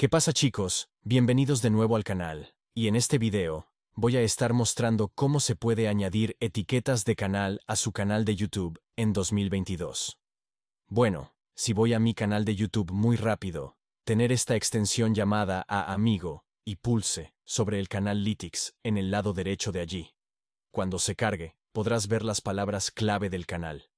¿Qué pasa chicos? Bienvenidos de nuevo al canal, y en este video, voy a estar mostrando cómo se puede añadir etiquetas de canal a su canal de YouTube en 2022. Bueno, si voy a mi canal de YouTube muy rápido, tener esta extensión llamada a Amigo, y pulse sobre el canal Lytics en el lado derecho de allí. Cuando se cargue, podrás ver las palabras clave del canal.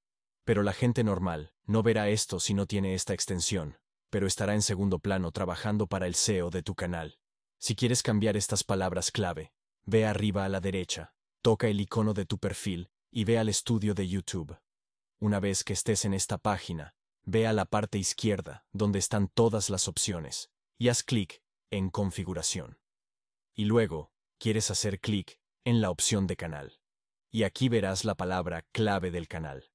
Pero la gente normal no verá esto si no tiene esta extensión, pero estará en segundo plano trabajando para el SEO de tu canal. Si quieres cambiar estas palabras clave, ve arriba a la derecha, toca el icono de tu perfil y ve al estudio de YouTube. Una vez que estés en esta página, ve a la parte izquierda, donde están todas las opciones, y haz clic en Configuración. Y luego, quieres hacer clic en la opción de canal. Y aquí verás la palabra clave del canal.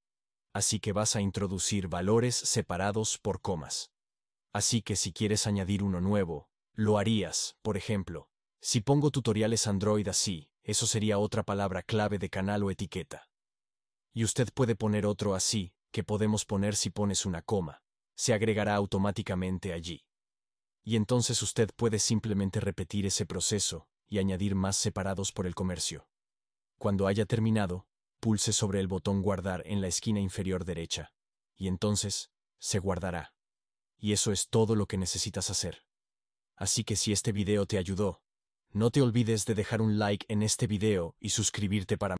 Así que vas a introducir valores separados por comas. Así que si quieres añadir uno nuevo, lo harías, por ejemplo. Si pongo tutoriales Android así, eso sería otra palabra clave de canal o etiqueta. Y usted puede poner otro así, que podemos poner si pones una coma. Se agregará automáticamente allí. Y entonces usted puede simplemente repetir ese proceso y añadir más separados por el comercio. Cuando haya terminado, pulse sobre el botón guardar en la esquina inferior derecha, y entonces se guardará. Y eso es todo lo que necesitas hacer. Así que si este video te ayudó, no te olvides de dejar un like en este video y suscribirte para